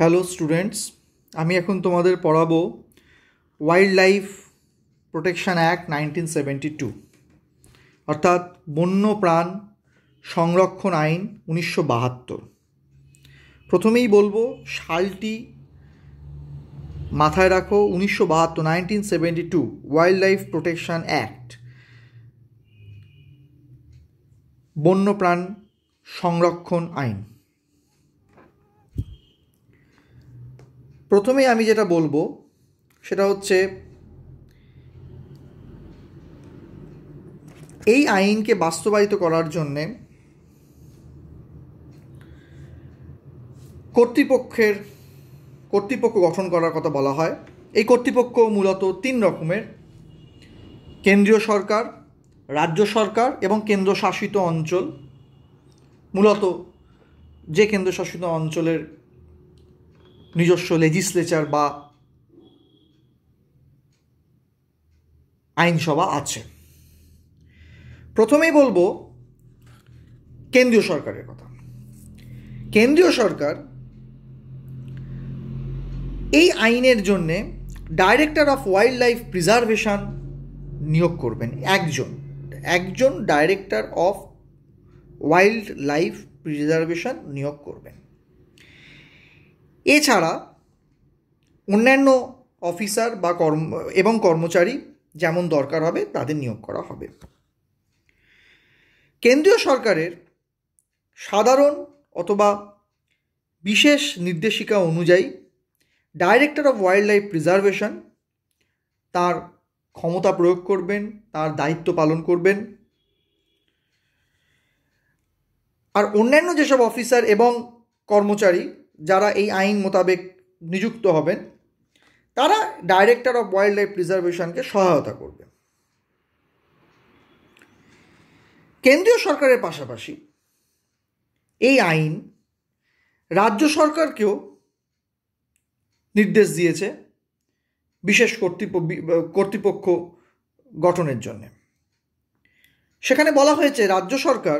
hello students আমি এখন তোমাদের পড়াবো wildlife protection act nineteen seventy two অর্থাৎ বন্যপ্রাণ সংরক্ষণ আইন উনিশশো বাহাত্তর প্রথমেই বলবো সালটি মাথায় রাখো উনিশশো বাহাত্তর nineteen seventy two wildlife protection act বন্যপ্রাণ সংরক্ষণ আইন প্রথমেই আমি যেটা বলবো সেটা হচ্ছে এই আইনকে বাস্তবায়িত করার জন্যে কর্তৃপক্ষের কর্তৃপক্ষ গঠন করার কথা বলা হয় এই কর্তৃপক্ষ মূলত তিন রকমের কেন্দ্রীয় সরকার রাজ্য সরকার এবং কেন্দ্রশাসিত অঞ্চল মূলত যে কেন্দ্রশাসিত অঞ্চলের নিজস্ব লেজিসলেচার বা আইনসভা আছে প্রথমেই বলবো কেন্দ্রীয় সরকারের কথা কেন্দ্রীয় সরকার এই আইনের জন্যে director of wildlife preservation নিয়োগ করবেন একজন একজন director of wildlife preservation নিয়োগ করবেন এছাড়া অন্যান্য অফিসার বা কর্ম এবং কর্মচারী যেমন দরকার হবে তাদের নিয়োগ করা হবে কেন্দ্রীয় সরকারের সাধারণ অথবা বিশেষ নির্দেশিকা অনুযায়ী director of wildlife preservation তার ক্ষমতা প্রয়োগ করবেন তার দায়িত্ব পালন করবেন আর অন্যান্য যেসব অফিসার এবং কর্মচারী যারা এই আইন মোতাবেক নিযুক্ত হবেন তারা ডাইরেক্টর অফ ওয়াইল্ড লাইফ প্রিজার্ভেশনকে সহায়তা করবে কেন্দ্রীয় সরকারের পাশাপাশি এই আইন রাজ্য সরকারকেও নির্দেশ দিয়েছে বিশেষ কর্তৃপক্ষ গঠনের জন্য সেখানে বলা হয়েছে রাজ্য সরকার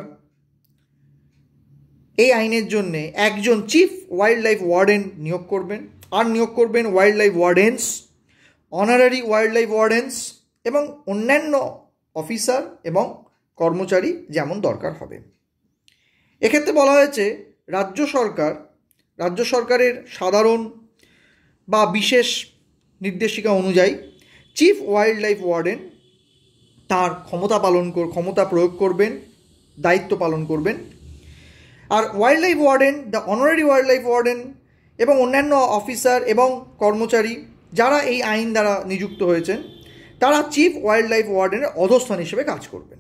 এই আইনের জন্য একজন চিফ ওয়াইল্ড লাইফ ওয়ার্ডেন নিয়োগ করবেন আর নিয়োগ করবেন wildlife wardens honorary wildlife wardens এবং অন্যান্য অফিসার এবং কর্মচারী যেমন দরকার হবে এক্ষেত্রে বলা হয়েছে রাজ্য সরকার রাজ্য সরকারের সাধারণ বা বিশেষ নির্দেশিকা অনুযায়ী চিফ ওয়াইল্ড লাইফ ওয়ার্ডেন তার ক্ষমতা পালন ক্ষমতা প্রয়োগ করবেন দায়িত্ব পালন করবেন আর wildlife warden the honorary wildlife warden এবং অন্যান্য অফিসার এবং কর্মচারী যারা এই আইন দ্বারা নিযুক্ত হয়েছেন তারা চিফ ওয়াইল্ড লাইফ ওয়ার্ডেনের অধস্থান হিসেবে কাজ করবেন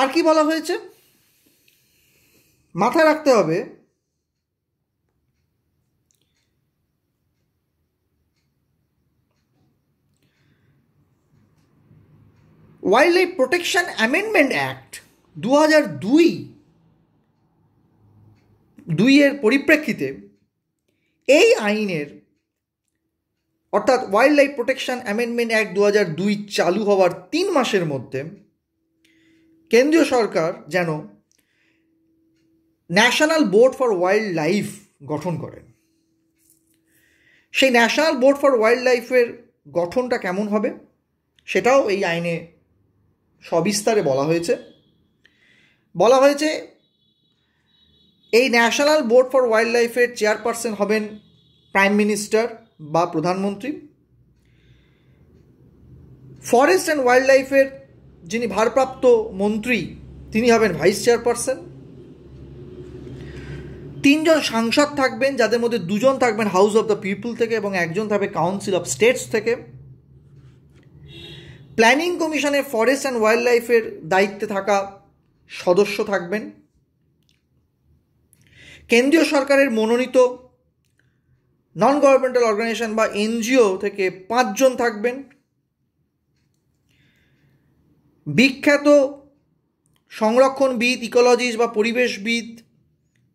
আর কি বলা হয়েছে মাথায় রাখতে হবে wildlife protection amendment act দু হাজার দুই দুইয়ের পরিপ্রেক্ষিতে এই আইনের অর্থাৎ wildlife protection amendment act দু হাজার দুই চালু হওয়ার তিন মাসের মধ্যে কেন্দ্রীয় সরকার যেন national board for wildlife গঠন করেন সেই ন্যাশনাল বোর্ড ফর ওয়াইল্ড লাইফের গঠনটা কেমন হবে সেটাও এই আইনে সবিস্তারে বলা হয়েছে বলা হয়েছে এই ন্যাশনাল বোর্ড ফর ওয়াইল্ড লাইফের চেয়ারপারসন হবেন প্রাইম মিনিস্টার বা প্রধানমন্ত্রী ফরেস্ট অ্যান্ড ওয়াইল্ড লাইফের যিনি ভারপ্রাপ্ত মন্ত্রী তিনি হবেন ভাইস চেয়ারপারসন তিনজন সাংসদ থাকবেন যাদের মধ্যে দুজন থাকবেন হাউস অফ দ্য পিপল থেকে এবং একজন থাকবে কাউন্সিল অফ স্টেটস থেকে প্ল্যানিং কমিশনে ফরেস্ট অ্যান্ড ওয়াইল্ড লাইফের দায়িত্বে থাকা সদস্য থাকবেন কেন্দ্রীয় সরকারের মনোনীত নন গভর্নমেন্টাল অর্গানাইজেশন বা এনজিও থেকে পাঁচজন থাকবেন বিখ্যাত সংরক্ষণবিদ ইকোলজিস্ট বা পরিবেশবিদ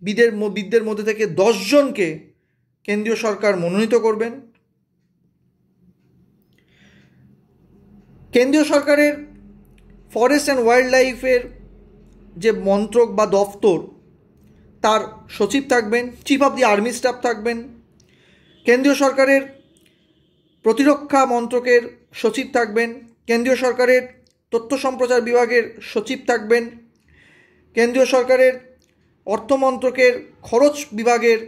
বিদের বিদদের মধ্যে থেকে দশজনকে কেন্দ্রীয় সরকার মনোনীত করবেন কেন্দ্রীয় সরকারের ফরেস্ট অ্যান্ড ওয়াইল্ড লাইফের যে মন্ত্রক বা দফতর তার সচিব থাকবেন chief of the army staff থাকবেন কেন্দ্রীয় সরকারের প্রতিরক্ষা মন্ত্রকের সচিব থাকবেন কেন্দ্রীয় সরকারের তথ্য সম্প্রচার বিভাগের সচিব থাকবেন কেন্দ্রীয় সরকারের অর্থমন্ত্রকের খরচ বিভাগের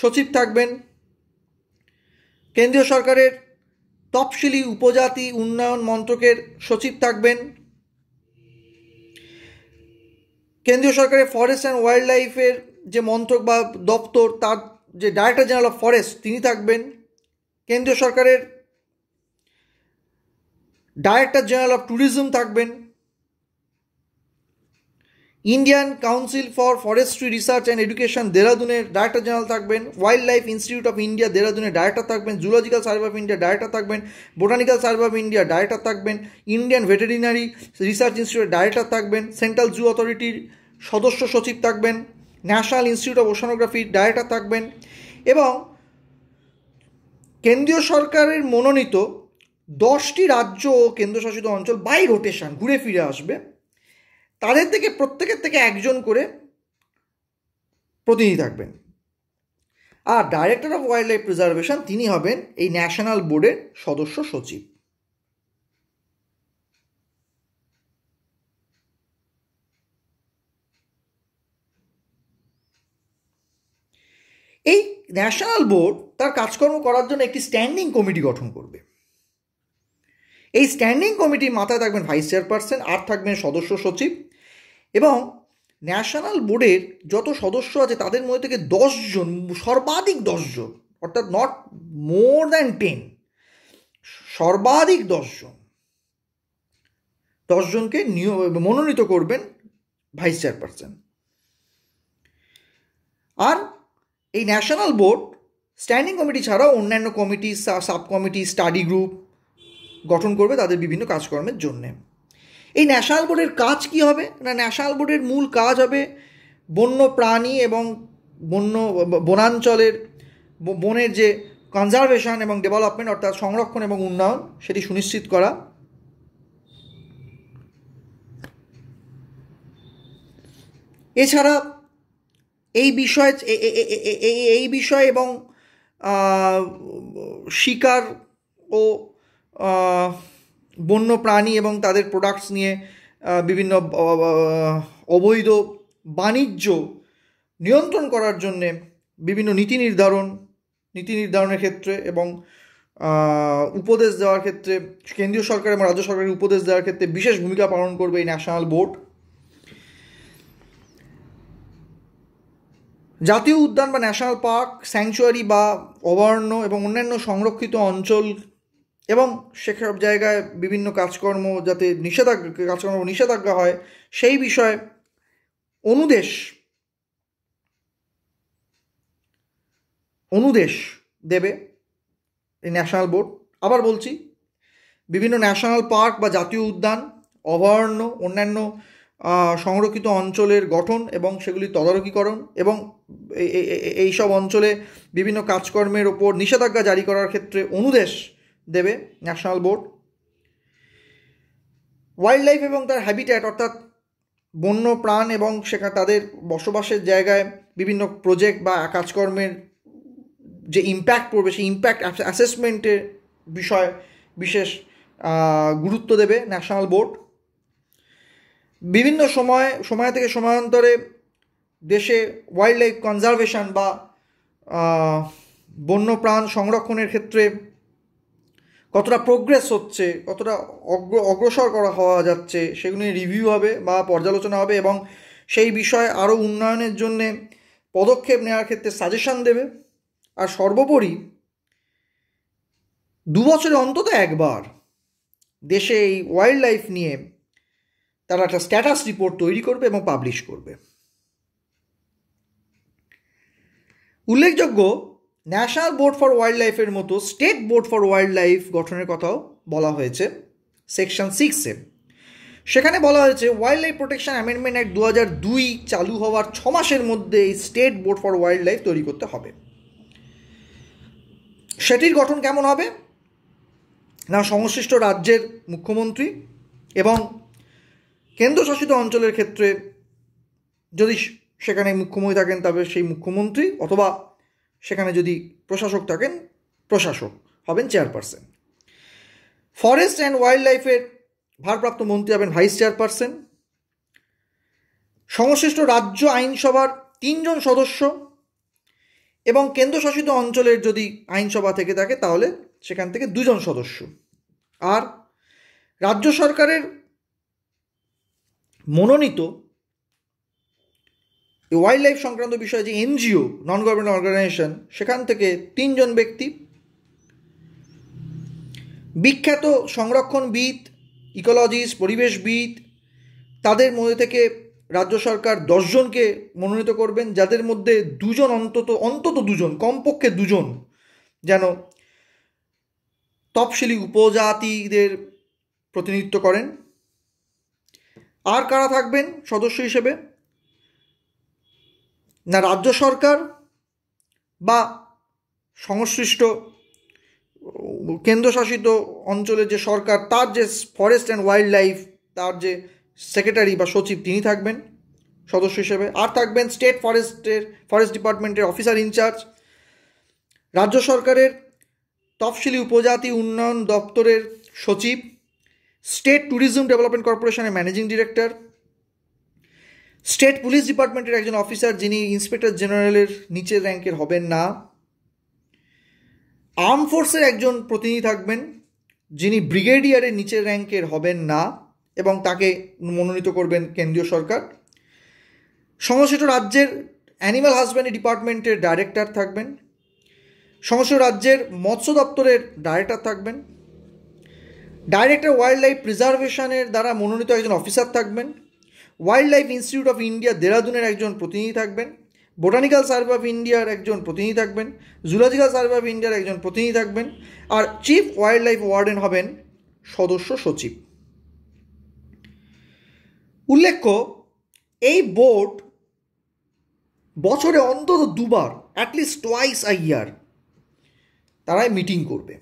সচিব থাকবেন কেন্দ্রীয় সরকারের তফসিলি উপজাতি উন্নয়ন মন্ত্রকের সচিব থাকবেন কেন্দ্রীয় সরকারের ফরেস্ট অ্যান্ড ওয়াইল্ড লাইফের যে মন্ত্রক বা দপ্তর তার যে ডাইরেক্টর জেনারেল অফ ফরেস্ট তিনি থাকবেন কেন্দ্রীয় সরকারের ডাইরেক্টর জেনারেল অফ ট্যুরিজম থাকবেন Indian council for forestry research and education দেরাদুনের ডাইরেক্টর জেনারেল থাকবেন wildlife institute of India দেরাদুনের ডাইরেক্টর থাকবেন zoological survey of India director থাকবেন botanical survey of India director থাকবেন ইন্ডিয়ান ভেটেরিনারি রিসার্চ ইনস্টিটিউটের director থাকবেন central zoo অথরিটির সদস্য সচিব থাকবেন ন্যাশনাল ইনস্টিটিউট অফ ওশানোগ্রাফির ডাইরেক্টর থাকবেন এবং কেন্দ্রীয় সরকারের মনোনীত দশটি রাজ্য ও কেন্দ্রশাসিত অঞ্চল বাই রোটেশন ঘুরে ফিরে আসবে তাদের থেকে প্রত্যেকের থেকে একজন করে প্রতিনিধি থাকবেন আর director of wildlife preservation তিনি হবেন এই ন্যাশনাল বোর্ডের সদস্য সচিব এই ন্যাশনাল বোর্ড তার কাজকর্ম করার জন্য একটি স্ট্যান্ডিং কমিটি গঠন করবে এই স্ট্যান্ডিং কমিটির মাথায় থাকবেন ভাইস চেয়ারপারসন আর থাকবেন সদস্য সচিব এবং ন্যাশনাল বোর্ডের যত সদস্য আছে তাদের মধ্যে থেকে দশজন সর্বাধিক দশজন অর্থাৎ নট মোর দ্যান টেন সর্বাধিক দশজন দশজনকে নিয়োগ মনোনীত করবেন ভাইস চেয়ারপারসন আর এই ন্যাশনাল বোর্ড স্ট্যান্ডিং কমিটি ছাড়াও অন্যান্য committee sub committee study group গঠন করবে তাদের বিভিন্ন কাজকর্মের জন্যে এই ন্যাশনাল বোর্ডের কাজ কি হবে না ন্যাশনাল বোর্ডের মূল কাজ হবে বন্য প্রাণী এবং বন্য বনাঞ্চলের বনের যে কনজারভেশন এবং ডেভেলপমেন্ট অর্থাৎ সংরক্ষণ এবং উন্নয়ন সেটি সুনিশ্চিত করা এছাড়া এই বিষয়ে এই বিষয় এবং শিকার ও বন্য প্রাণী এবং তাদের প্রোডাক্টস নিয়ে বিভিন্ন অবৈধ বাণিজ্য নিয়ন্ত্রণ করার জন্যে বিভিন্ন নীতি নির্ধারণ নীতি নির্ধারণের ক্ষেত্রে এবং উপদেশ দেওয়ার ক্ষেত্রে কেন্দ্রীয় সরকার এবং রাজ্য সরকারের উপদেশ দেওয়ার ক্ষেত্রে বিশেষ ভূমিকা পালন করবে এই ন্যাশনাল বোর্ড জাতীয় উদ্যান বা ন্যাশনাল পার্ক স্যাংচুয়ারি বা অভয়ারণ্য এবং অন্যান্য সংরক্ষিত অঞ্চল এবং সেসব জায়গায় বিভিন্ন কাজকর্ম যাতে নিষেধাজ্ঞা কাজকর্ম নিষেধাজ্ঞা হয় সেই বিষয়ে অনুদেশ অনুদেশ দেবে এই ন্যাশনাল বোর্ড আবার বলছি বিভিন্ন ন্যাশনাল পার্ক বা জাতীয় উদ্যান অভয়ারণ্য অন্যান্য সংরক্ষিত অঞ্চলের গঠন এবং সেগুলি তদারকিকরণ এবং এই সব অঞ্চলে বিভিন্ন কাজকর্মের ওপর নিষেধাজ্ঞা জারি করার ক্ষেত্রে অনুদেশ দেবে ন্যাশনাল বোর্ড ওয়াইল্ড লাইফ এবং তার হ্যাবিট্যাট অর্থাৎ বন্য প্রাণ এবং সেখানে তাদের বসবাসের জায়গায় বিভিন্ন প্রজেক্ট বা কাজকর্মের যে ইম্প্যাক্ট পড়বে সেই ইম্প্যাক্ট অ্যাসেসমেন্টের বিষয় বিশেষ গুরুত্ব দেবে ন্যাশনাল বোর্ড বিভিন্ন সময় সময় থেকে সময়ান্তরে দেশে ওয়াইল্ড লাইফ কনজারভেশন বা বন্যপ্রাণ সংরক্ষণের ক্ষেত্রে কতটা প্রোগ্রেস হচ্ছে কতটা অগ্র অগ্রসর করা হওয়া যাচ্ছে সেগুলি রিভিউ হবে বা পর্যালোচনা হবে এবং সেই বিষয়ে আরও উন্নয়নের জন্যে পদক্ষেপ নেওয়ার ক্ষেত্রে সাজেশান দেবে আর সর্বোপরি দু বছরে অন্তত একবার দেশে এই ওয়াইল্ড লাইফ নিয়ে তারা একটা স্ট্যাটাস রিপোর্ট তৈরি করবে এবং পাবলিশ করবে উল্লেখযোগ্য ন্যাশনাল বোর্ড ফর ওয়াইল্ড লাইফের মতো state board for wildlife গঠনের কথাও বলা হয়েছে সেকশন সিক্সে সেখানে বলা হয়েছে wildlife protection amendment act দু হাজার দুই চালু হওয়ার ছ মাসের মধ্যে এই state board for wildlife তৈরি করতে হবে সেটির গঠন কেমন হবে না সংশ্লিষ্ট রাজ্যের মুখ্যমন্ত্রী এবং কেন্দ্রশাসিত অঞ্চলের ক্ষেত্রে যদি সেখানে মুখ্যমন্ত্রী থাকেন তবে সেই মুখ্যমন্ত্রী অথবা সেখানে যদি প্রশাসক থাকেন প্রশাসক হবেন চেয়ারপারসন ফরেস্ট অ্যান্ড ওয়াইল্ড লাইফের ভারপ্রাপ্ত মন্ত্রী হবেন ভাইস চেয়ারপারসন সংশ্লিষ্ট রাজ্য আইনসভার তিনজন সদস্য এবং কেন্দ্রশাসিত অঞ্চলের যদি আইনসভা থেকে থাকে তাহলে সেখান থেকে দুজন সদস্য আর রাজ্য সরকারের মনোনীত এই ওয়াইল্ড লাইফ সংক্রান্ত বিষয়ে যে এনজিও নন গভর্নমেন্ট অর্গানাইজেশন সেখান থেকে তিনজন ব্যক্তি বিখ্যাত সংরক্ষণবিদ ইকোলজিস্ট পরিবেশবিদ তাদের মধ্যে থেকে রাজ্য সরকার দশজনকে মনোনীত করবেন যাদের মধ্যে দুজন অন্তত অন্তত দুজন কমপক্ষে দুজন যেন তপশিলি উপজাতিদের প্রতিনিধিত্ব করেন আর কারা থাকবেন সদস্য হিসেবে না রাজ্য সরকার বা সংশ্লিষ্ট কেন্দ্রশাসিত অঞ্চলের যে সরকার তার যে ফরেস্ট অ্যান্ড ওয়াইল্ড লাইফ তার যে সেক্রেটারি বা সচিব তিনি থাকবেন সদস্য হিসেবে আর থাকবেন স্টেট ফরেস্টের ফরেস্ট ডিপার্টমেন্টের অফিসার ইনচার্জ রাজ্য সরকারের তফসিলি উপজাতি উন্নয়ন দপ্তরের সচিব স্টেট ট্যুরিজম ডেভেলপমেন্ট কর্পোরেশনের ম্যানেজিং ডিরেক্টর স্টেট পুলিশ ডিপার্টমেন্টের একজন অফিসার যিনি ইন্সপেক্টর জেনারেলের নিচের র্যাঙ্কের হবেন না আর্ম ফোর্সের একজন প্রতিনিধি থাকবেন যিনি ব্রিগেডিয়ারের নিচের র্যাঙ্কের হবেন না এবং তাকে মনোনীত করবেন কেন্দ্রীয় সরকার সংশ্লিষ্ট রাজ্যের অ্যানিম্যাল হাজব্যান্ডি ডিপার্টমেন্টের ডাইরেক্টর থাকবেন সংশ্লিষ্ট রাজ্যের মৎস্য দপ্তরের ডাইরেক্টর থাকবেন ডাইরেক্টর ওয়াইল্ড লাইফ প্রিজার্ভেশনের দ্বারা মনোনীত একজন অফিসার থাকবেন wildlife institute of India দেরাদুনের একজন প্রতিনিধি থাকবেন বোটানিক্যাল সার্ভে অফ ইন্ডিয়ার একজন প্রতিনিধি থাকবেন জুলজিক্যাল সার্ভে অফ ইন্ডিয়ার একজন প্রতিনিধি থাকবেন আর চিফ ওয়াইল্ড লাইফ ওয়ার্ডেন হবেন সদস্য সচিব উল্লেখ্য এই বোর্ড বছরে অন্তত দুবার অ্যাটলিস্ট টোয়াইস আ ইয়ার তারাই মিটিং করবে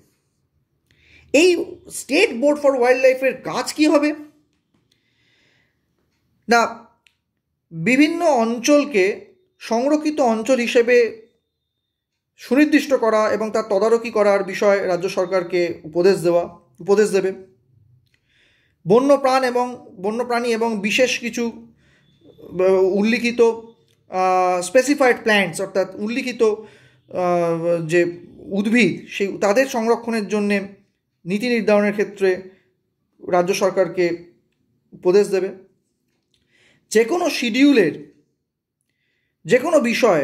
এই স্টেট বোর্ড ফর ওয়াইল্ড লাইফের কাজ কী হবে না বিভিন্ন অঞ্চলকে সংরক্ষিত অঞ্চল হিসেবে সুনির্দিষ্ট করা এবং তার তদারকি করার বিষয়ে রাজ্য সরকারকে উপদেশ দেওয়া উপদেশ দেবে বন্যপ্রাণ এবং বন্যপ্রাণী এবং বিশেষ কিছু উল্লিখিত স্পেসিফাইড প্ল্যান্টস অর্থাৎ উল্লিখিত যে উদ্ভিদ সেই তাদের সংরক্ষণের জন্যে নীতি নির্ধারণের ক্ষেত্রে রাজ্য সরকারকে উপদেশ দেবে যে কোনো শিডিউলের যে কোনো বিষয়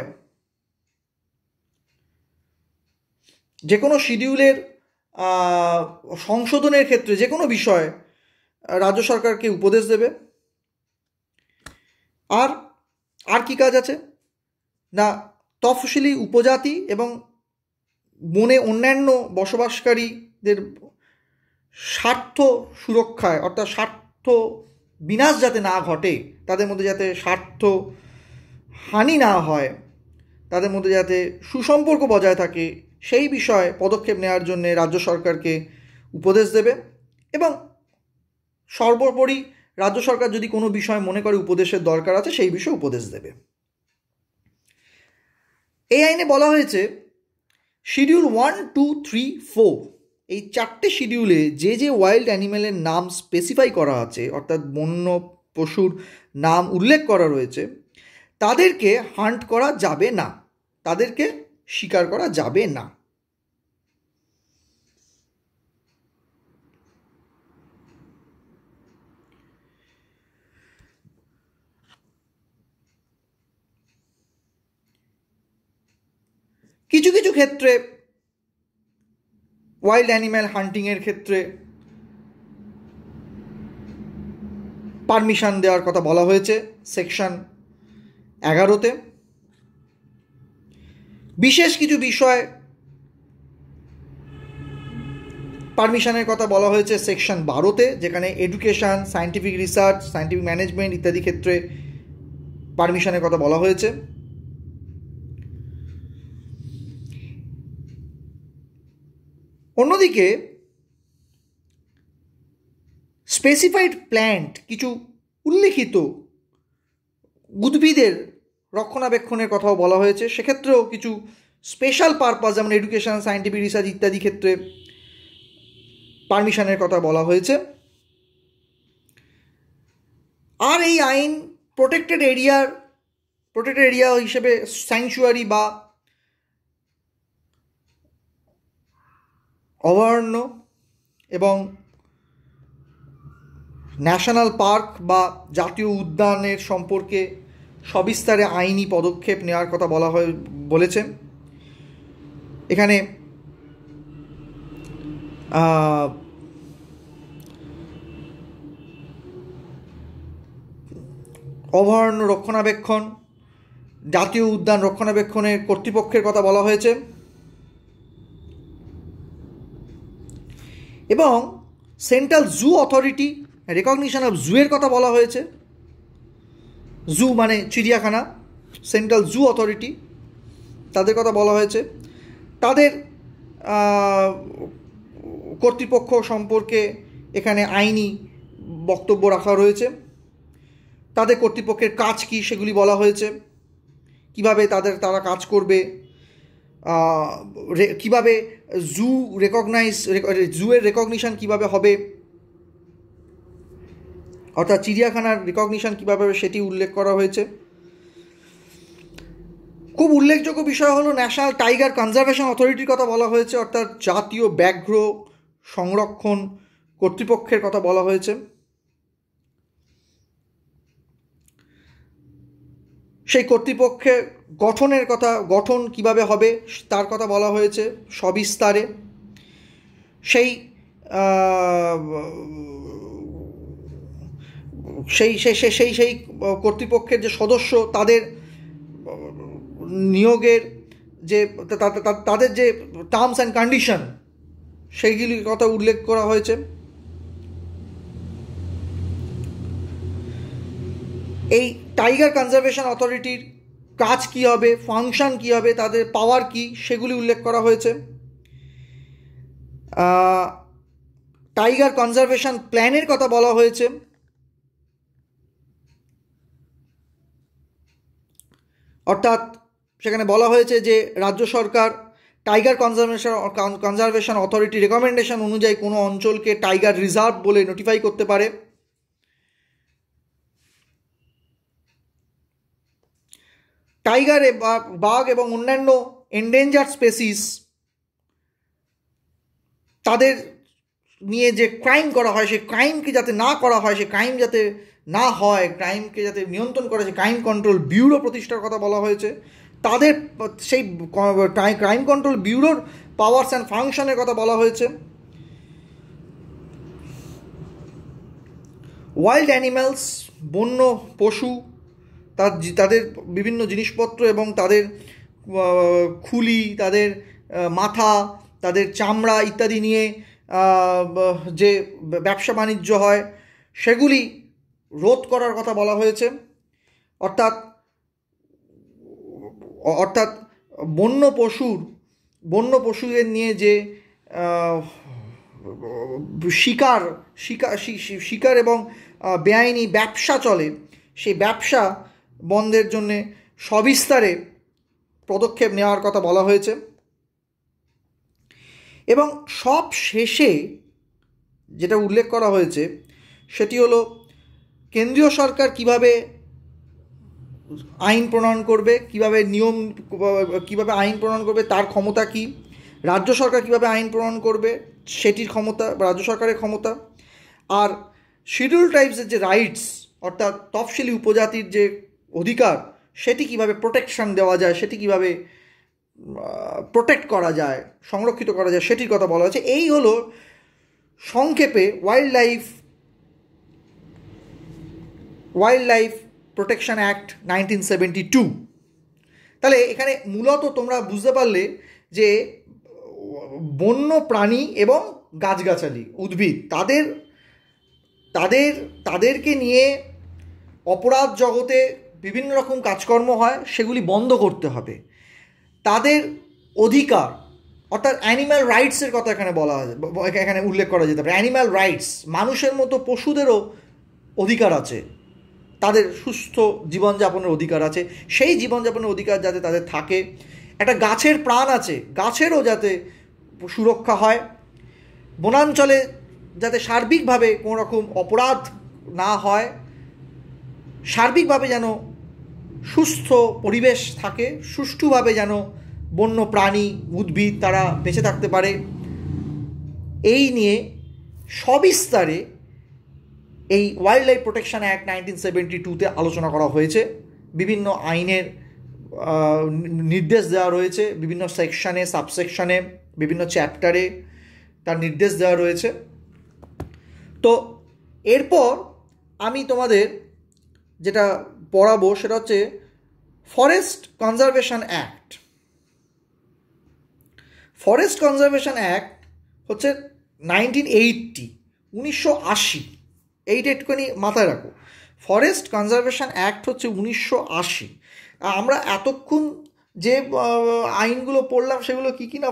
যে কোনো শিডিউলের সংশোধনের ক্ষেত্রে যে কোনো বিষয়ে রাজ্য সরকারকে উপদেশ দেবে আর আর কি কাজ আছে না তফসিলি উপজাতি এবং বনে অন্যান্য বসবাসকারীদের স্বার্থ সুরক্ষায় অর্থাৎ স্বার্থ বিনাশ যাতে না ঘটে তাদের মধ্যে যাতে স্বার্থ হানি না হয় তাদের মধ্যে যাতে সুসম্পর্ক বজায় থাকে সেই বিষয়ে পদক্ষেপ নেওয়ার জন্য রাজ্য সরকারকে উপদেশ দেবে এবং সর্বোপরি রাজ্য সরকার যদি কোনো বিষয় মনে করে উপদেশের দরকার আছে সেই বিষয়ে উপদেশ দেবে এই আইনে বলা হয়েছে schedule one two three four এই চারটে শিডিউলে যে যে ওয়াইল্ড অ্যানিম্যালের নাম স্পেসিফাই করা আছে অর্থাৎ বন্য পশুর নাম উল্লেখ করা রয়েছে তাদেরকে হান্ট করা যাবে না তাদেরকে শিকার করা যাবে না কিছু কিছু ক্ষেত্রে ওয়াইল্ড অ্যানিম্যাল হান্টিংয়ের ক্ষেত্রে পারমিশন দেওয়ার কথা বলা হয়েছে সেকশন এগারোতে বিশেষ কিছু বিষয় পারমিশনের কথা বলা হয়েছে সেকশন বারোতে যেখানে education scientific research scientific management ইত্যাদি ক্ষেত্রে পারমিশনের কথা বলা হয়েছে অন্যদিকে স্পেসিফাইড প্ল্যান্ট কিছু উল্লিখিত উদ্ভিদের রক্ষণাবেক্ষণের কথাও বলা হয়েছে সেক্ষেত্রেও কিছু স্পেশাল পারপাস যেমন এডুকেশান সায়েন্টিফিক রিসার্চ ইত্যাদি ক্ষেত্রে পারমিশনের কথা বলা হয়েছে আর এই আইন প্রোটেক্টেড এরিয়ার প্রোটেক্টেড এরিয়া হিসেবে স্যাংচুয়ারি বা অভয়ারণ্য এবং ন্যাশনাল পার্ক বা জাতীয় উদ্যানের সম্পর্কে সবিস্তারে আইনি পদক্ষেপ নেওয়ার কথা বলা হয় বলেছেন এখানে অভয়ারণ্য রক্ষণাবেক্ষণ জাতীয় উদ্যান রক্ষণাবেক্ষণের কর্তৃপক্ষের কথা বলা হয়েছে এবং central zoo authority recognition of জুয়ের কথা বলা হয়েছে জু মানে চিড়িয়াখানা সেন্ট্রাল জু অথরিটি তাদের কথা বলা হয়েছে তাদের কর্তৃপক্ষ সম্পর্কে এখানে আইনি বক্তব্য রাখা রয়েছে তাদের কর্তৃপক্ষের কাজ কি সেগুলি বলা হয়েছে কিভাবে তাদের তারা কাজ করবে কিভাবে জু রেকগনাইজ জুয়ের রেকগনিশন কিভাবে হবে অর্থাৎ চিড়িয়াখানার রেকগনিশন হবে সেটি উল্লেখ করা হয়েছে খুব উল্লেখযোগ্য বিষয় হলো ন্যাশনাল টাইগার কনজারভেশন অথরিটির কথা বলা হয়েছে অর্থাৎ জাতীয় ব্যাঘ্র সংরক্ষণ কর্তৃপক্ষের কথা বলা হয়েছে সেই কর্তৃপক্ষের গঠনের কথা গঠন কিভাবে হবে তার কথা বলা হয়েছে সবিস্তারে সেই সেই সেই সেই সেই কর্তৃপক্ষের যে সদস্য তাদের নিয়োগের যে তাদের যে টার্মস অ্যান্ড কন্ডিশন সেইগুলির কথা উল্লেখ করা হয়েছে এই টাইগার কনজারভেশন অথরিটির কাজ কি হবে ফাংশন কি হবে তাদের পাওয়ার কি সেগুলি উল্লেখ করা হয়েছে টাইগার কনজারভেশন প্ল্যানের কথা বলা হয়েছে অর্থাৎ সেখানে বলা হয়েছে যে রাজ্য সরকার tiger conservation conservation authority recommendation অনুযায়ী কোনো অঞ্চলকে টাইগার রিজার্ভ বলে নোটিফাই করতে পারে টাইগার বাঘ এবং অন্যান্য এন্ডেঞ্জার স্পেসিস তাদের নিয়ে যে ক্রাইম করা হয় সেই ক্রাইমকে যাতে না করা হয় সে ক্রাইম যাতে না হয় ক্রাইমকে যাতে নিয়ন্ত্রণ করা হয় ক্রাইম কন্ট্রোল ব্যুরো প্রতিষ্ঠার কথা বলা হয়েছে তাদের সেই ক্রাইম কন্ট্রোল ব্যুরোর পাওয়ার্স অ্যান্ড ফাংশনের কথা বলা হয়েছে ওয়াইল্ড অ্যানিম্যালস বন্য পশু তার তাদের বিভিন্ন জিনিসপত্র এবং তাদের খুলি তাদের মাথা তাদের চামড়া ইত্যাদি নিয়ে যে ব্যবসা বাণিজ্য হয় সেগুলি রোধ করার কথা বলা হয়েছে অর্থাৎ অর্থাৎ বন্য পশুর বন্য পশুদের নিয়ে যে শিকার শিকার শিকার এবং বেআইনি ব্যবসা চলে সেই ব্যবসা বন্ধের জন্যে সবিস্তারে পদক্ষেপ নেওয়ার কথা বলা হয়েছে এবং সব শেষে যেটা উল্লেখ করা হয়েছে সেটি হলো কেন্দ্রীয় সরকার কিভাবে আইন প্রণয়ন করবে কিভাবে নিয়ম কিভাবে আইন প্রণয়ন করবে তার ক্ষমতা কি রাজ্য সরকার কিভাবে আইন প্রণয়ন করবে সেটির ক্ষমতা বা রাজ্য সরকারের ক্ষমতা আর শিডিউল টাইপসের যে রাইটস অর্থাৎ তফসিলি উপজাতির যে অধিকার সেটি কিভাবে প্রোটেকশন দেওয়া যায় সেটি কিভাবে প্রোটেক্ট করা যায় সংরক্ষিত করা যায় সেটির কথা বলা হয়েছে এই হলো সংক্ষেপে wildlife wildlife protection act nineteen seventy two তাহলে এখানে মূলত তোমরা বুঝতে পারলে যে বন্য প্রাণী এবং গাছগাছালি উদ্ভিদ তাদের তাদের তাদেরকে নিয়ে অপরাধ জগতে বিভিন্ন রকম কাজকর্ম হয় সেগুলি বন্ধ করতে হবে তাদের অধিকার অর্থাৎ অ্যানিম্যাল রাইটসের কথা এখানে বলা এখানে উল্লেখ করা যেতে পারে অ্যানিম্যাল রাইটস মানুষের মতো পশুদেরও অধিকার আছে তাদের সুস্থ জীবনযাপনের অধিকার আছে সেই জীবনযাপনের অধিকার যাতে তাদের থাকে একটা গাছের প্রাণ আছে গাছেরও যাতে সুরক্ষা হয় বনাঞ্চলে যাতে সার্বিকভাবে কোনো রকম অপরাধ না হয় সার্বিকভাবে যেন সুস্থ পরিবেশ থাকে সুষ্ঠুভাবে যেন বন্য প্রাণী উদ্ভিদ তারা বেঁচে থাকতে পারে এই নিয়ে সবিস্তারে এই wildlife protection act nineteen seventy টুতে আলোচনা করা হয়েছে বিভিন্ন আইনের নির্দেশ দেওয়া রয়েছে বিভিন্ন সেকশানে সাবসেকশানে বিভিন্ন চ্যাপ্টারে তার নির্দেশ দেওয়া রয়েছে তো এরপর আমি তোমাদের যেটা পড়াবো সেটা হচ্ছে forest conservation act forest conservation act হচ্ছে নাইনটিন এইটটি উনিশশো আশি এই একটুখানি মাথায় রাখো ফরেস্ট কনজারভেশন অ্যাক্ট হচ্ছে উনিশশো আশি আমরা এতক্ষণ যে আইনগুলো পড়লাম সেগুলো কী কী না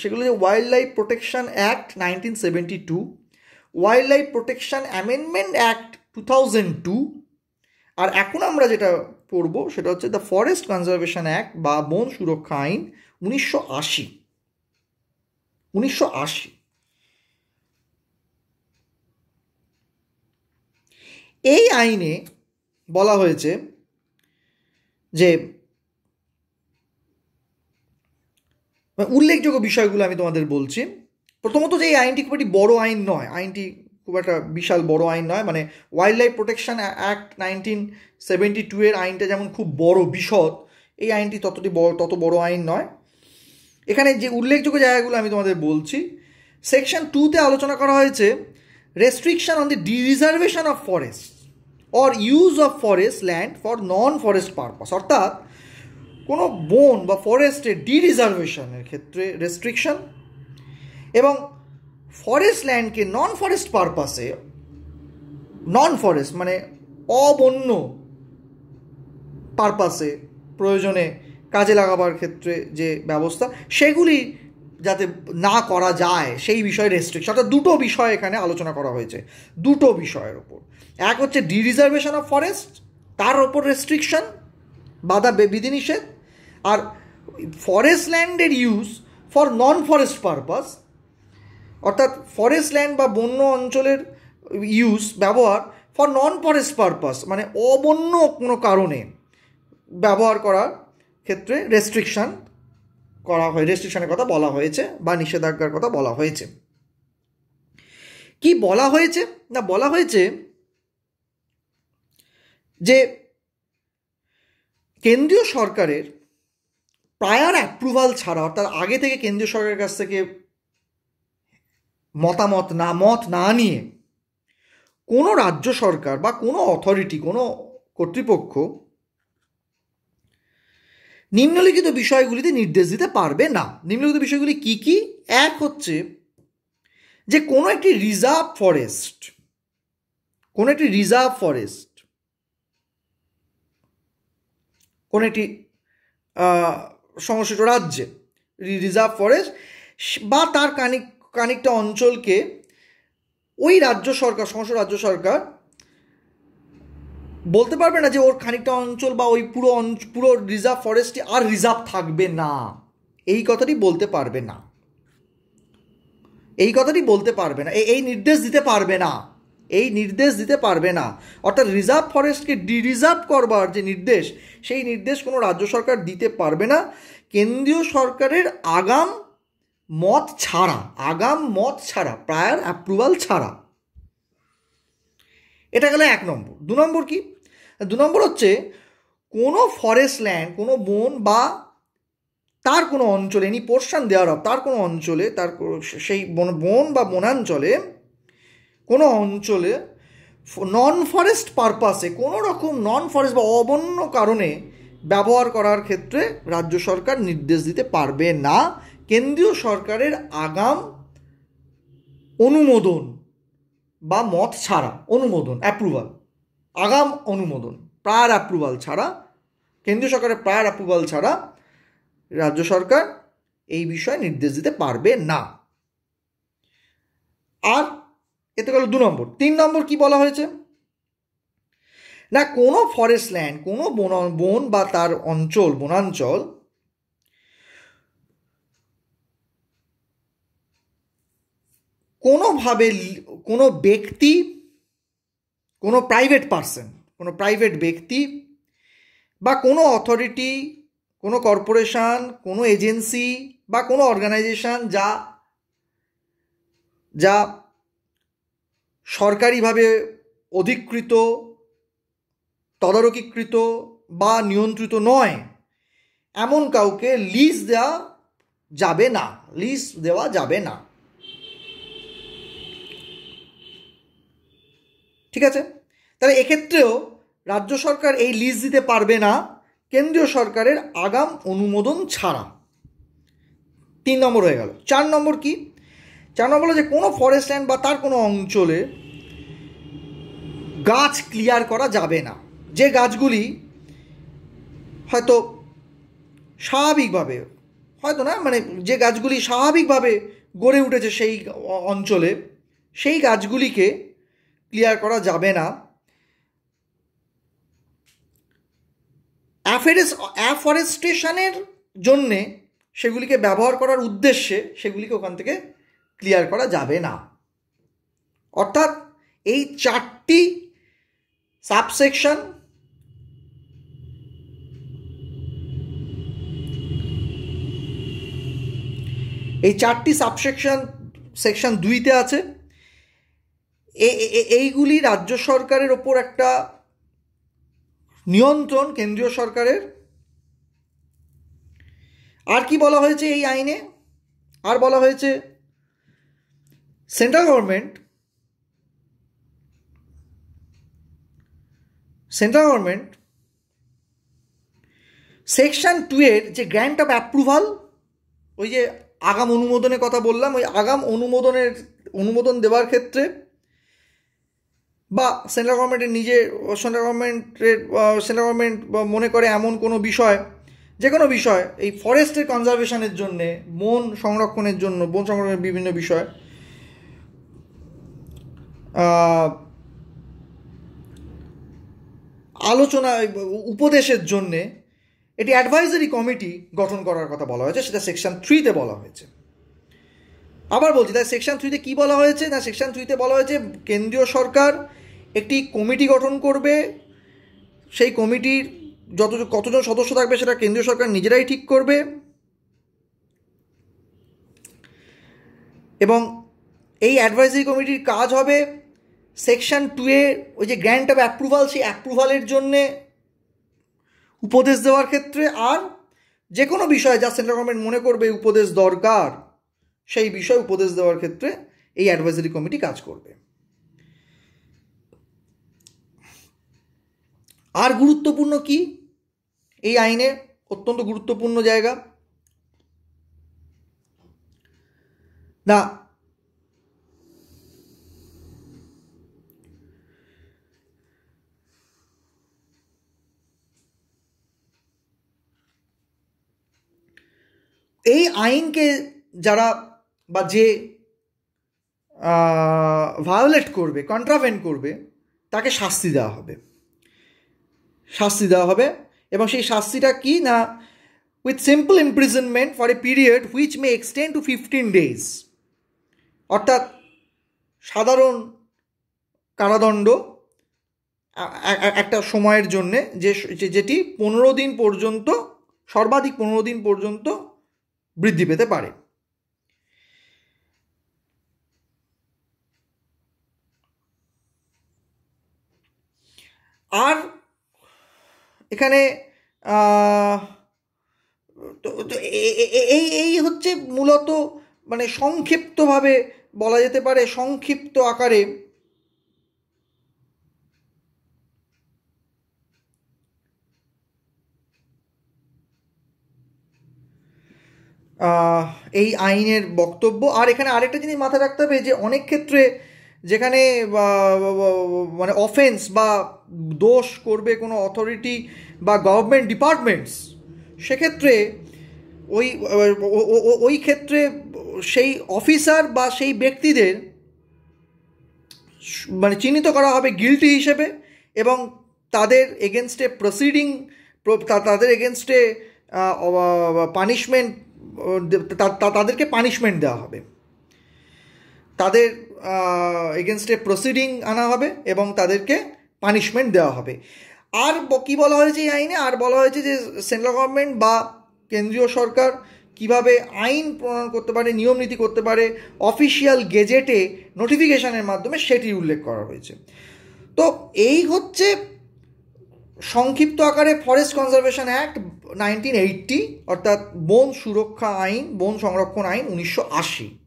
সেগুলো যে wildlife protection act nineteen seventy two wildlife protection amendment act two thousand two আর এখন আমরা যেটা পড়ব সেটা হচ্ছে দ্য ফরেস্ট কনজারভেশন অ্যাক্ট বা বন সুরক্ষা আইন উনিশশো আশি উনিশশো আশি এই আইনে বলা হয়েছে যে উল্লেখযোগ্য বিষয়গুলো আমি তোমাদের বলছি প্রথমত যে এই আইনটি খুব একটি বড় আইন নয় আইনটি খুব একটা বিশাল বড় আইন নয় মানে wildlife protection act nineteen seventy two এর আইনটা যেমন খুব বড় বিশদ এই আইনটি ততটি বড় তত বড় আইন নয় এখানে যে উল্লেখযোগ্য জায়গাগুলো আমি তোমাদের বলছি সেকশন টুতে আলোচনা করা হয়েছে restriction on the dereservation of forest or use of forest land for non forest purpose অর্থাৎ কোনো বন বা ফরেস্টের ডিরিজার্ভেশনের ক্ষেত্রে রেস্ট্রিকশন এবং ফরেস্ট ল্যান্ডকে নন ফরেস্ট পারপাসে নন ফরেস্ট মানে অবন্য পারপাসে প্রয়োজনে কাজে লাগাবার ক্ষেত্রে যে ব্যবস্থা সেগুলি যাতে না করা যায় সেই বিষয়ে রেস্ট্রিকশন অর্থাৎ দুটো বিষয় এখানে আলোচনা করা হয়েছে দুটো বিষয়ের ওপর এক হচ্ছে ডি রিজার্ভেশন অফ ফরেস্ট তার ওপর রেস্ট্রিকশন বাধা বিধিনিষেধ আর ফরেস্ট ল্যান্ডের use for non forest purpose অর্থাৎ ফরেস্ট ল্যান্ড বা বন্য অঞ্চলের ইউজ ব্যবহার ফর নন ফরেস্ট পারপাস মানে অবন্য কোনো কারণে ব্যবহার করার ক্ষেত্রে রেস্ট্রিকশান করা হয় রেস্ট্রিকশানের কথা বলা হয়েছে বা নিষেধাজ্ঞার কথা বলা হয়েছে কি বলা হয়েছে না বলা হয়েছে যে কেন্দ্রীয় সরকারের প্রায়ার অ্যাপ্রুভাল ছাড়া অর্থাৎ আগে থেকে কেন্দ্রীয় সরকারের কাছ থেকে মতামত না মত না নিয়ে কোনো রাজ্য সরকার বা কোনো অথরিটি কোনো কর্তৃপক্ষ নিম্নলিখিত বিষয়গুলিতে নির্দেশ দিতে পারবে না নিম্নলিখিত বিষয়গুলি কি কি এক হচ্ছে যে কোনো একটি রিজার্ভ ফরেস্ট কোনো একটি রিজার্ভ ফরেস্ট কোনো একটি সংশ্লিষ্ট রাজ্যে রিজার্ভ ফরেস্ট বা তার কানেক্ট খানিকটা অঞ্চলকে ওই রাজ্য সরকার সমস্ত রাজ্য সরকার বলতে পারবে না যে ওর খানিকটা অঞ্চল বা ওই পুরো পুরো রিজার্ভ ফরেস্টে আর রিজার্ভ থাকবে না এই কথাটি বলতে পারবে না এই কথাটি বলতে পারবে না এই নির্দেশ দিতে পারবে না এই নির্দেশ দিতে পারবে না অর্থাৎ রিজার্ভ ফরেস্টকে ডিরিজার্ভ করবার যে নির্দেশ সেই নির্দেশ কোনো রাজ্য সরকার দিতে পারবে না কেন্দ্রীয় সরকারের আগাম মত ছাড়া আগাম মত ছাড়া প্রায়র অ্যাপ্রুভাল ছাড়া এটা গেলে এক নম্বর দু নম্বর কি দু নম্বর হচ্ছে কোনো ফরেস্ট ল্যান্ড কোনো বন বা তার কোনো অঞ্চলে এনি পোর্শন দেওয়ার অফ তার কোনো অঞ্চলে তার সেই বন বন বা বনাঞ্চলে কোনো অঞ্চলে নন ফরেস্ট পারপাসে কোনো রকম নন ফরেস্ট বা অবন্য কারণে ব্যবহার করার ক্ষেত্রে রাজ্য সরকার নির্দেশ দিতে পারবে না কেন্দ্রীয় সরকারের আগাম অনুমোদন বা মত ছাড়া অনুমোদন অ্যাপ্রুভাল আগাম অনুমোদন প্রায়ার অ্যাপ্রুভাল ছাড়া কেন্দ্রীয় সরকারের প্রায়ার অ্যাপ্রুভাল ছাড়া রাজ্য সরকার এই বিষয়ে নির্দেশ দিতে পারবে না আর এতে গেল দু নম্বর তিন নম্বর কি বলা হয়েছে না কোনো ফরেস্ট ল্যান্ড কোনো বন বন বা তার অঞ্চল বনাঞ্চল কোনোভাবে কোনো ব্যক্তি কোনো প্রাইভেট পার্সন কোনো প্রাইভেট ব্যক্তি বা কোনো অথরিটি কোনো কর্পোরেশন কোনো এজেন্সি বা কোনো অর্গানাইজেশান যা যা সরকারিভাবে অধিকৃত তদারকিকৃত বা নিয়ন্ত্রিত নয় এমন কাউকে লিজ দেওয়া যাবে না লিজ দেওয়া যাবে না ঠিক আছে তাহলে এক্ষেত্রেও রাজ্য সরকার এই লিজ দিতে পারবে না কেন্দ্রীয় সরকারের আগাম অনুমোদন ছাড়া তিন নম্বর হয়ে গেল চার নম্বর কি চার নম্বর হলো যে কোনো ফরেস্ট ল্যান্ড বা তার কোনো অঞ্চলে গাছ ক্লিয়ার করা যাবে না যে গাছগুলি হয়তো স্বাভাবিকভাবে হয়তো না মানে যে গাছগুলি স্বাভাবিকভাবে গড়ে উঠেছে সেই অঞ্চলে সেই গাছগুলিকে ক্লিয়ার করা যাবে না অ্যাফেরেস অ্যাফরেস্টেশনের জন্যে সেগুলিকে ব্যবহার করার উদ্দেশ্যে সেগুলিকে ওখান থেকে ক্লিয়ার করা যাবে না অর্থাৎ এই চারটি সাবসেকশন এই চারটি সাবসেকশন সেকশন দুইতে আছে এইগুলি রাজ্য সরকারের ওপর একটা নিয়ন্ত্রণ কেন্দ্রীয় সরকারের আর কি বলা হয়েছে এই আইনে আর বলা হয়েছে central government central government section two এর যে গ্র্যান্ট অফ অ্যাপ্রুভাল ওই যে আগাম অনুমোদনের কথা বললাম ওই আগাম অনুমোদনের অনুমোদন দেওয়ার ক্ষেত্রে বা সেন্ট্রাল গভর্নমেন্টের নিজে সেন্ট্রাল গভর্নমেন্টের সেন্ট্রাল গভর্নমেন্ট মনে করে এমন কোনো বিষয় যে কোনো বিষয় এই ফরেস্টের কনজারভেশনের জন্যে বন সংরক্ষণের জন্য বন সংরক্ষণের বিভিন্ন বিষয় আলোচনা উপদেশের জন্যে এটি অ্যাডভাইজারি কমিটি গঠন করার কথা বলা হয়েছে সেটা সেকশন থ্রিতে বলা হয়েছে আবার বলছি তাই সেকশন থ্রিতে কী বলা হয়েছে না সেকশন থ্রিতে বলা হয়েছে কেন্দ্রীয় সরকার একটি কমিটি গঠন করবে সেই কমিটির যত কতজন সদস্য থাকবে সেটা কেন্দ্রীয় সরকার নিজেরাই ঠিক করবে এবং এই অ্যাডভাইজারি কমিটির কাজ হবে সেকশন টুয়ে ওই যে গ্র্যান্ট অফ অ্যাপ্রুভাল সেই অ্যাপ্রুভালের জন্যে উপদেশ দেওয়ার ক্ষেত্রে আর যে কোনো বিষয়ে যা সেন্ট্রাল গভর্নমেন্ট মনে করবে উপদেশ দরকার সেই বিষয়ে উপদেশ দেওয়ার ক্ষেত্রে এই অ্যাডভাইজারি কমিটি কাজ করবে আর গুরুত্বপূর্ণ কি এই আইনে অত্যন্ত গুরুত্বপূর্ণ জায়গা না এই আইনকে যারা বা যে ভায়োলেট করবে কন্ট্রাভেন্ট করবে তাকে শাস্তি দেওয়া হবে শাস্তি দেওয়া হবে এবং সেই শাস্তিটা কি না with simple imprisonment for a period which may extend to fifteen days অর্থাৎ সাধারণ কারাদণ্ড একটা সময়ের জন্যে যে যেটি পনেরো দিন পর্যন্ত সর্বাধিক পনেরো দিন পর্যন্ত বৃদ্ধি পেতে পারে আর এখানে তো এই এই হচ্ছে মূলত মানে সংক্ষিপ্তভাবে বলা যেতে পারে সংক্ষিপ্ত আকারে এই আইনের বক্তব্য আর এখানে আরেকটা জিনিস মাথায় রাখতে হবে যে অনেক ক্ষেত্রে যেখানে মানে অফেন্স বা দোষ করবে কোনো অথরিটি বা গভর্নমেন্ট ডিপার্টমেন্টস সেক্ষেত্রে ওই ওই ক্ষেত্রে সেই অফিসার বা সেই ব্যক্তিদের মানে চিহ্নিত করা হবে গিলটি হিসেবে এবং তাদের এগেনস্টে প্রসিডিং তাদের এগেনস্টে পানিশমেন্ট তাদেরকে পানিশমেন্ট দেওয়া হবে তাদের এগেনস্টে প্রসিডিং আনা হবে এবং তাদেরকে পানিশমেন্ট দেওয়া হবে আর কি বলা হয়েছে এই আইনে আর বলা হয়েছে যে সেন্ট্রাল গভর্নমেন্ট বা কেন্দ্রীয় সরকার কিভাবে আইন প্রণয়ন করতে পারে নিয়ম নীতি করতে পারে অফিসিয়াল গেজেটে নোটিফিকেশনের মাধ্যমে সেটি উল্লেখ করা হয়েছে তো এই হচ্ছে সংক্ষিপ্ত আকারে forest conservation act nineteen eighty অর্থাৎ বন সুরক্ষা আইন বন সংরক্ষণ আইন উনিশশো আশি